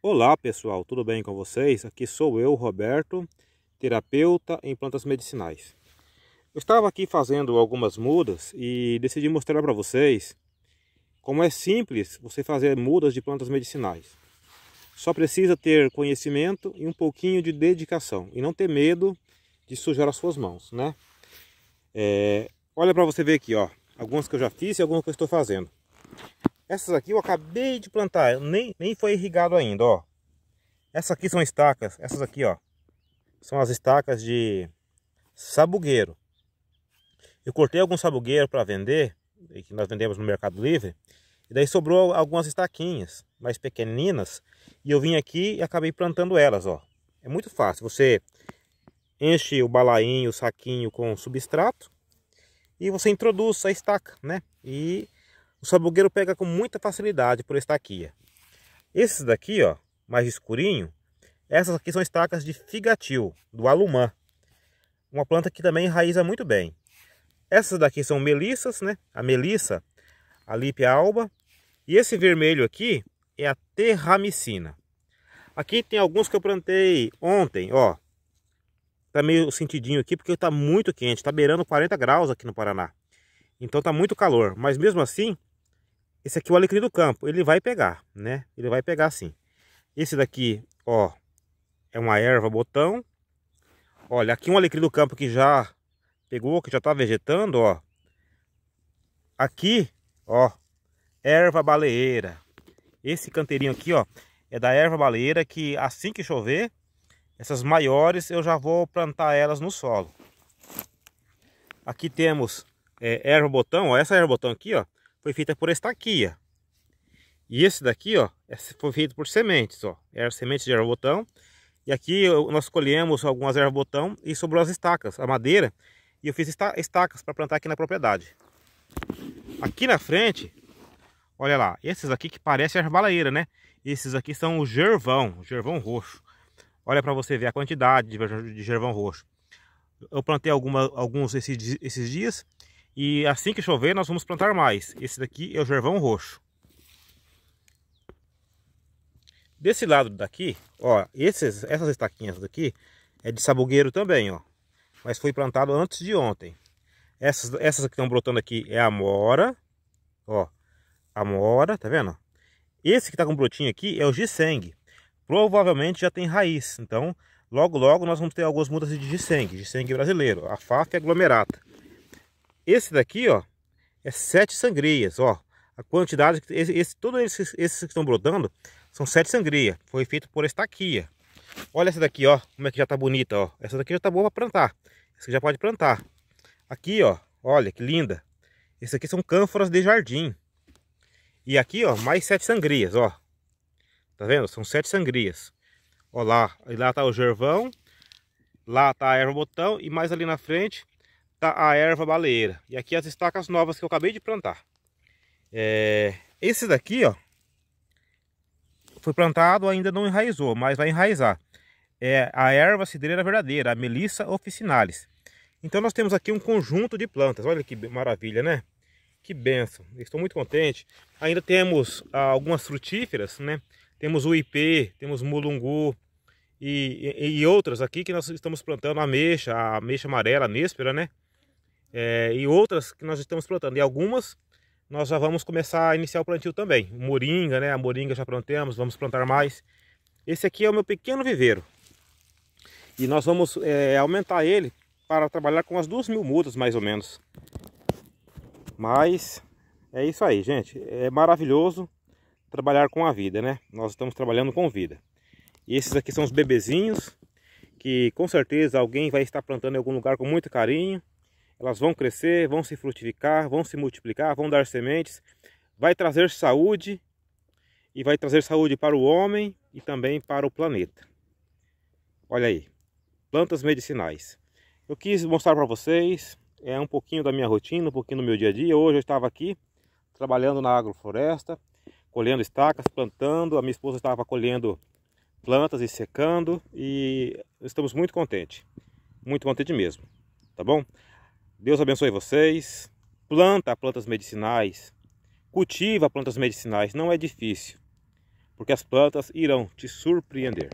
Olá pessoal, tudo bem com vocês? Aqui sou eu, Roberto, terapeuta em plantas medicinais. Eu estava aqui fazendo algumas mudas e decidi mostrar para vocês como é simples você fazer mudas de plantas medicinais. Só precisa ter conhecimento e um pouquinho de dedicação e não ter medo de sujar as suas mãos, né? É, olha para você ver aqui, ó, algumas que eu já fiz e algumas que eu estou fazendo. Essas aqui eu acabei de plantar, nem, nem foi irrigado ainda, ó. Essas aqui são estacas, essas aqui, ó. São as estacas de sabugueiro. Eu cortei algum sabugueiro para vender, que nós vendemos no Mercado Livre. E daí sobrou algumas estaquinhas, mais pequeninas. E eu vim aqui e acabei plantando elas, ó. É muito fácil, você enche o balainho, o saquinho com substrato. E você introduz a estaca, né? E o sabugueiro pega com muita facilidade por estaquia. É. Esses daqui, ó, mais escurinho, essas aqui são estacas de figatil, do alumã. Uma planta que também enraiza muito bem. Essas daqui são melissas, né? A melissa, a lípia alba. E esse vermelho aqui é a terramicina. Aqui tem alguns que eu plantei ontem, ó. Tá meio sentidinho aqui porque tá muito quente, tá beirando 40 graus aqui no Paraná. Então tá muito calor, mas mesmo assim esse aqui é o alecrim do campo, ele vai pegar, né? Ele vai pegar sim. Esse daqui, ó, é uma erva botão. Olha, aqui um alecrim do campo que já pegou, que já tá vegetando, ó. Aqui, ó, erva baleeira. Esse canteirinho aqui, ó, é da erva baleeira que assim que chover, essas maiores eu já vou plantar elas no solo. Aqui temos é, erva botão, ó, essa erva botão aqui, ó, foi feita por estaquia. E esse daqui, ó, é foi feito por sementes, ó. Era é semente de erva-botão. E aqui nós colhemos algumas erva-botão e sobrou as estacas, a madeira. E eu fiz estacas para plantar aqui na propriedade. Aqui na frente, olha lá, esses aqui que parecem arbalaeira, né? Esses aqui são o gervão, gervão roxo. Olha para você ver a quantidade de gervão roxo. Eu plantei alguma, alguns esses, esses dias e assim que chover nós vamos plantar mais. Esse daqui é o gervão roxo. Desse lado daqui, ó, esses, essas estaquinhas daqui é de sabugueiro também, ó. Mas foi plantado antes de ontem. Essas, essas que estão brotando aqui é amora, ó. Amora, tá vendo? Esse que tá com brotinho aqui é o ginseng. Provavelmente já tem raiz, então logo logo nós vamos ter algumas mudas de ginseng, ginseng brasileiro, a é aglomerata. Esse daqui, ó, é sete sangrias, ó. A quantidade, esse, esse, todos esses, esses que estão brotando são sete sangrias. Foi feito por estaquia. Olha essa daqui, ó, como é que já tá bonita, ó. Essa daqui já tá boa para plantar. Essa aqui já pode plantar. Aqui, ó, olha que linda. Esse aqui são cânforas de jardim. E aqui, ó, mais sete sangrias, ó. Tá vendo? São sete sangrias. Ó lá, e lá tá o gervão. Lá tá a erva botão e mais ali na frente a erva baleeira. E aqui as estacas novas que eu acabei de plantar. É, esse daqui, ó, foi plantado, ainda não enraizou, mas vai enraizar. É a erva cidreira verdadeira, a Melissa officinalis. Então nós temos aqui um conjunto de plantas. Olha que maravilha, né? Que benção. Estou muito contente. Ainda temos ah, algumas frutíferas, né? Temos o ipê, temos mulungu e, e, e, outras aqui que nós estamos plantando. A ameixa, a ameixa amarela, a néspera, né? é, e outras que nós estamos plantando. E algumas nós já vamos começar a iniciar o plantio também. Moringa, né? A moringa já plantamos, vamos plantar mais. Esse aqui é o meu pequeno viveiro. E nós vamos é, aumentar ele para trabalhar com as duas mil mudas, mais ou menos. Mas é isso aí, gente. É maravilhoso trabalhar com a vida, né? Nós estamos trabalhando com vida. E esses aqui são os bebezinhos, que com certeza alguém vai estar plantando em algum lugar com muito carinho elas vão crescer, vão se frutificar, vão se multiplicar, vão dar sementes, vai trazer saúde e vai trazer saúde para o homem e também para o planeta. Olha aí, plantas medicinais. Eu quis mostrar para vocês é um pouquinho da minha rotina, um pouquinho do meu dia a dia. Hoje eu estava aqui trabalhando na agrofloresta, colhendo estacas, plantando. A minha esposa estava colhendo plantas e secando e estamos muito contentes, muito contentes mesmo, tá bom? Deus abençoe vocês. Planta plantas medicinais. Cultiva plantas medicinais. Não é difícil, porque as plantas irão te surpreender.